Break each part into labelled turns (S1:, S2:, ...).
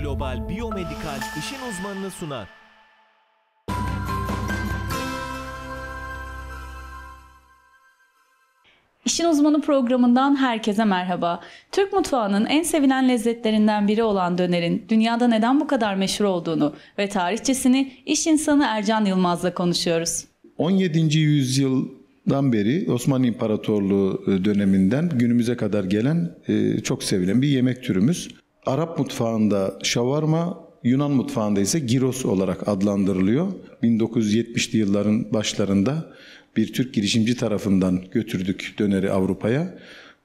S1: Global Biyomedikal işin uzmanını sunar. İşin Uzmanı programından herkese merhaba. Türk mutfağının en sevilen lezzetlerinden biri olan dönerin dünyada neden bu kadar meşhur olduğunu ve tarihçesini iş insanı Ercan Yılmaz'la konuşuyoruz.
S2: 17. yüzyıldan beri Osmanlı İmparatorluğu e, döneminden günümüze kadar gelen e, çok sevilen bir yemek türümüz. Arap mutfağında şavarma, Yunan mutfağında ise giros olarak adlandırılıyor. 1970'li yılların başlarında bir Türk girişimci tarafından götürdük döneri Avrupa'ya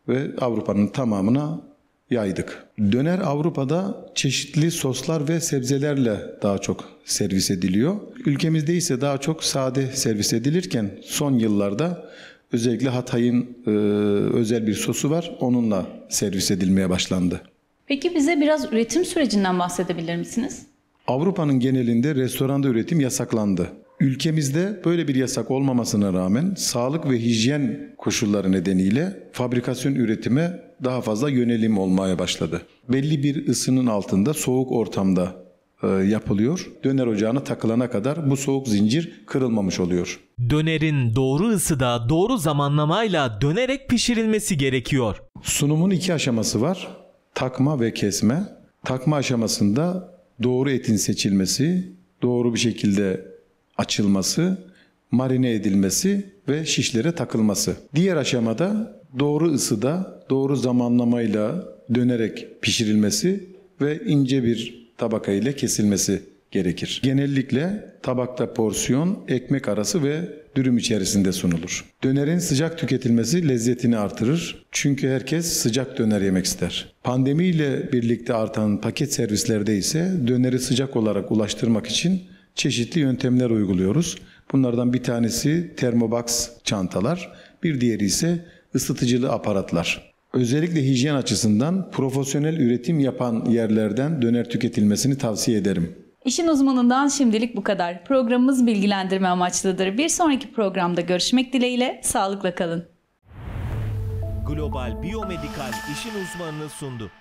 S2: ve Avrupa'nın tamamına yaydık. Döner Avrupa'da çeşitli soslar ve sebzelerle daha çok servis ediliyor. Ülkemizde ise daha çok sade servis edilirken son yıllarda özellikle Hatay'ın e, özel bir sosu var. Onunla servis edilmeye başlandı.
S1: Peki bize biraz üretim sürecinden bahsedebilir misiniz?
S2: Avrupa'nın genelinde restoranda üretim yasaklandı. Ülkemizde böyle bir yasak olmamasına rağmen sağlık ve hijyen koşulları nedeniyle fabrikasyon üretime daha fazla yönelim olmaya başladı. Belli bir ısının altında soğuk ortamda e, yapılıyor. Döner ocağına takılana kadar bu soğuk zincir kırılmamış oluyor. Dönerin doğru ısıda, doğru zamanlamayla dönerek pişirilmesi gerekiyor. Sunumun iki aşaması var takma ve kesme. Takma aşamasında doğru etin seçilmesi, doğru bir şekilde açılması, marine edilmesi ve şişlere takılması. Diğer aşamada doğru ısıda, doğru zamanlamayla dönerek pişirilmesi ve ince bir tabaka ile kesilmesi gerekir. Genellikle tabakta porsiyon, ekmek arası ve dürüm içerisinde sunulur. Dönerin sıcak tüketilmesi lezzetini artırır. Çünkü herkes sıcak döner yemek ister. Pandemi ile birlikte artan paket servislerde ise döneri sıcak olarak ulaştırmak için çeşitli yöntemler uyguluyoruz. Bunlardan bir tanesi termobox çantalar, bir diğeri ise ısıtıcılı aparatlar. Özellikle hijyen açısından profesyonel üretim yapan yerlerden döner tüketilmesini tavsiye ederim.
S1: İşin uzmanından şimdilik bu kadar. Programımız bilgilendirme amaçlıdır. Bir sonraki programda görüşmek dileğiyle sağlıkla kalın. Global Biomedikal işin uzmanını sundu.